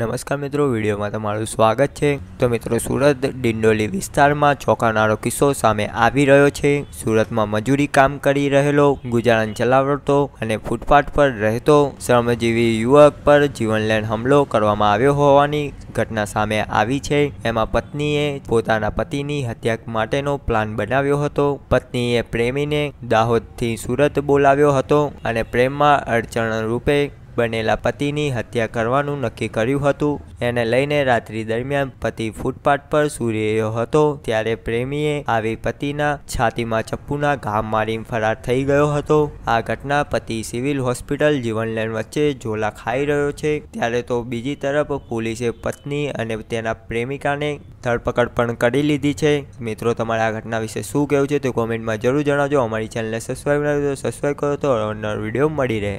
નમસ્કાર મિત્રો વિડીયોમાં તમારું સ્વાગત છે તો મિત્રો સુરત ડિંડોલી વિસ્તારમાં ચોંકાવનારો કિસ્સો સામે આવી રહ્યો છે સુરતમાં મજૂરી કામ કરી રહેલો ગુજારણ ચલાવતો અને ફૂટપાથ પર રહેતો શ્રમજીવી યુવક પર જીવનલેન હુમલો કરવામાં આવ્યો હોવાની ઘટના સામે આવી છે એમાં પત્નીએ પોતાના પતિની હત્યા માટેનો પ્લાન બનાવ્યો હતો પત્નીએ પ્રેમીને દાહોદથી સુરત બોલાવ્યો હતો અને પ્રેમમાં અડચણ રૂપે બનેલા પતિની હત્યા કરવાનું નક્કી કર્યું હતું એને લઈને રાત્રિ દરમિયાન પતિ ફૂટપાથ પર સૂઈ રહ્યો હતો ત્યારે પ્રેમીએ આવી પતિના છાતીમાં ચપ્પુના ઘામ મારી ફરાર થઈ ગયો હતો આ ઘટના પતિ સિવિલ હોસ્પિટલ જીવનલેન વચ્ચે ઝોલા ખાઈ રહ્યો છે ત્યારે તો બીજી તરફ પોલીસે પત્ની અને તેના પ્રેમિકાને ધરપકડ પણ કરી લીધી છે મિત્રો તમારે આ ઘટના વિશે શું કહેવું છે તે કોમેન્ટમાં જરૂર જણાવજો અમારી ચેનલને સબસ્ક્રાઈબ કરો સબસ્ક્રાઈબ કરો તો નર વિડીયો મળી રહે